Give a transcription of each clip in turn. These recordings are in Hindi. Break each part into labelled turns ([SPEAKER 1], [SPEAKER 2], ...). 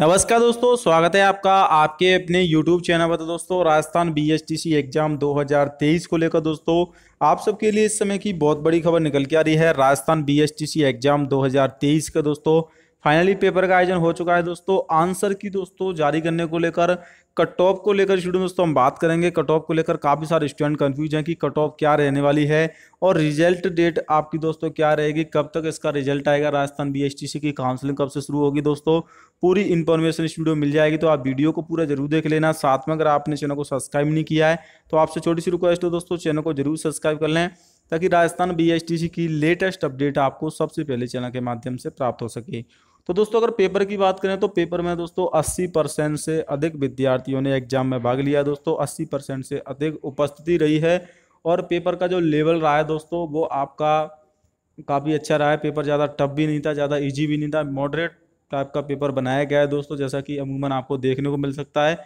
[SPEAKER 1] नमस्कार दोस्तों स्वागत है आपका आपके अपने YouTube चैनल पर तो दोस्तों राजस्थान बीएसटीसी एग्जाम 2023 को लेकर दोस्तों आप सबके लिए इस समय की बहुत बड़ी खबर निकल के आ रही है राजस्थान बीएसटीसी एग्जाम 2023 का दोस्तों फाइनली पेपर का आयोजन हो चुका है दोस्तों आंसर की दोस्तों जारी करने को लेकर कट ऑफ को लेकर स्टूडेंट दोस्तों हम बात करेंगे कट ऑफ को लेकर काफ़ी सारे स्टूडेंट कन्फ्यूज हैं कि कट ऑफ क्या रहने वाली है और रिजल्ट डेट आपकी दोस्तों क्या रहेगी कब तक इसका रिजल्ट आएगा राजस्थान बीएसटीसी की काउंसलिंग कब से शुरू होगी दोस्तों पूरी इन्फॉर्मेशन इस वीडियो मिल जाएगी तो आप वीडियो को पूरा जरूर देख लेना साथ में अगर आपने चैनल को सब्सक्राइब नहीं किया है तो आपसे छोटी सी रिक्वेस्ट हो दोस्तों चैनल को जरूर सब्सक्राइब कर लें ताकि राजस्थान बी की लेटेस्ट अपडेट आपको सबसे पहले चैनल के माध्यम से प्राप्त हो सके तो दोस्तों अगर पेपर की बात करें तो पेपर में दोस्तों 80 परसेंट से अधिक विद्यार्थियों ने एग्जाम में भाग लिया दोस्तों 80 परसेंट से अधिक उपस्थिति रही है और पेपर का जो लेवल रहा है दोस्तों वो आपका काफ़ी अच्छा रहा है पेपर ज़्यादा टफ भी नहीं था ज़्यादा ईजी भी नहीं था मॉडरेट टाइप का पेपर बनाया गया है दोस्तों जैसा कि अमूमन आपको देखने को मिल सकता है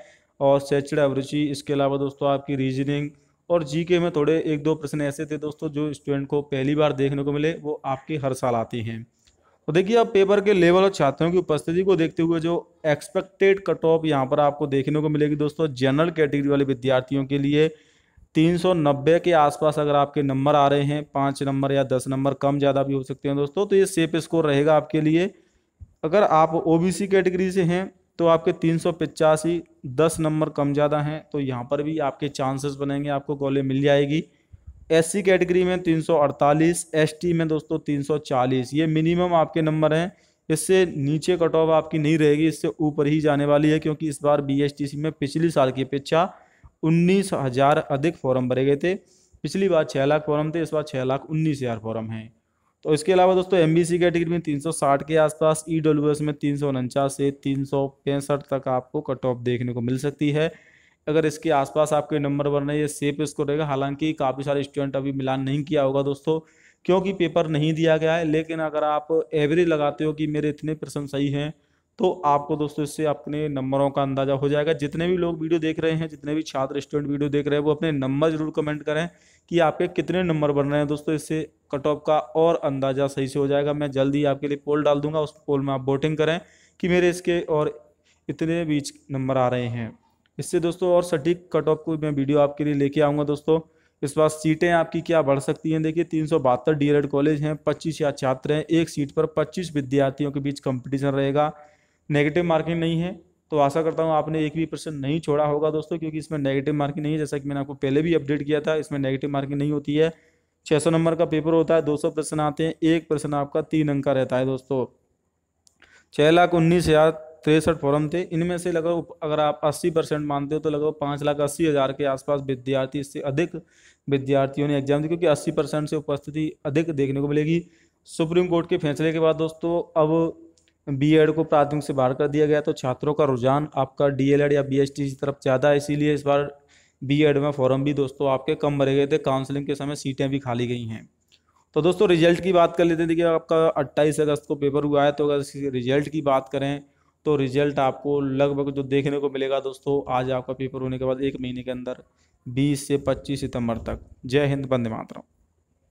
[SPEAKER 1] और सेचड एवरेजी इसके अलावा दोस्तों आपकी रीजनिंग और जी के में थोड़े एक दो प्रश्न ऐसे थे दोस्तों जो स्टूडेंट को पहली बार देखने को मिले वो आपके हर साल आते हैं तो देखिए आप पेपर के लेवल और छात्रों की उपस्थिति को देखते हुए जो एक्सपेक्टेड कट ऑफ यहाँ पर आपको देखने को मिलेगी दोस्तों जनरल कैटेगरी वाले विद्यार्थियों के लिए 390 के आसपास अगर आपके नंबर आ रहे हैं पाँच नंबर या दस नंबर कम ज़्यादा भी हो सकते हैं दोस्तों तो ये सेफ स्कोर रहेगा आपके लिए अगर आप ओ कैटेगरी से हैं तो आपके तीन सौ पिचासी दस नंबर कम ज़्यादा हैं तो यहाँ पर भी आपके चांसेस बनेंगे आपको कॉलेज मिल जाएगी एससी कैटेगरी में 348 एसटी में दोस्तों 340 ये मिनिमम आपके नंबर हैं इससे नीचे कट ऑफ आपकी नहीं रहेगी इससे ऊपर ही जाने वाली है क्योंकि इस बार बीएसटीसी में पिछली साल की अपेक्षा उन्नीस हज़ार अधिक फॉर्म भरे गए थे पिछली बार छः लाख फॉर्म थे इस बार छः लाख उन्नीस हज़ार फॉर्म हैं तो इसके अलावा दोस्तों एम बी कैटेगरी में 360 के आसपास ई e में तीन से तीन तक आपको कट ऑफ देखने को मिल सकती है अगर इसके आसपास आपके नंबर वन है ये सेफ स्कोर रहेगा हालांकि काफ़ी सारे स्टूडेंट अभी मिलान नहीं किया होगा दोस्तों क्योंकि पेपर नहीं दिया गया है लेकिन अगर आप एवरेज लगाते हो कि मेरे इतने प्रश्न सही हैं तो आपको दोस्तों इससे अपने नंबरों का अंदाजा हो जाएगा जितने भी लोग वीडियो देख रहे हैं जितने भी छात्र स्टूडेंट वीडियो देख रहे हैं वो अपने नंबर जरूर कमेंट करें कि आपके कितने नंबर बन रहे हैं दोस्तों इससे कट ऑफ का और अंदाजा सही से हो जाएगा मैं जल्द ही आपके लिए पोल डाल दूंगा उस पोल में आप वोटिंग करें कि मेरे इसके और इतने बीच नंबर आ रहे हैं इससे दोस्तों और सटीक कट ऑफ को मैं वीडियो आपके लिए लेके आऊँगा दोस्तों इस बार सीटें आपकी क्या बढ़ सकती हैं देखिए तीन सौ बहत्तर डी कॉलेज हैं पच्चीस या छात्र हैं एक सीट पर पच्चीस विद्यार्थियों के बीच कंपटीशन रहेगा नेगेटिव मार्किंग नहीं है तो आशा करता हूँ आपने एक भी प्रश्न नहीं छोड़ा होगा दोस्तों क्योंकि इसमें नेगेटिव मार्किंग नहीं है जैसा कि मैंने आपको पहले भी अपडेट किया था इसमें नेगेटिव मार्किंग नहीं होती है सौ नंबर का पेपर होता है सौ प्रश्न आते हैं एक प्रश्न आपका तीन अंक का रहता है दोस्तों छः लाख उन्नीस हज़ार तिरसठ फॉर्म थे इनमें से लगभग अगर आप 80 परसेंट मानते हो तो लगभग पाँच लाख अस्सी हज़ार के आसपास विद्यार्थी इससे अधिक विद्यार्थियों ने एग्जाम दी क्योंकि 80 परसेंट से उपस्थिति अधिक देखने को मिलेगी सुप्रीम कोर्ट के फैसले के बाद दोस्तों अब बीएड को प्राथमिक से बाहर कर दिया गया तो छात्रों का रुझान आपका डीएलएड या बीएसटी की तरफ ज़्यादा है इसीलिए इस बार बीएड में फॉर्म भी दोस्तों आपके कम भरे गए थे काउंसलिंग के समय सीटें भी खाली गई हैं तो दोस्तों रिजल्ट की बात कर लेते हैं देखिए आपका 28 अगस्त को पेपर हुआ है तो अगर इसकी रिजल्ट की बात करें तो रिजल्ट आपको लगभग जो देखने को मिलेगा दोस्तों आज आपका पेपर होने के बाद एक महीने के अंदर बीस से पच्चीस सितम्बर तक जय हिंद बंदे मातरम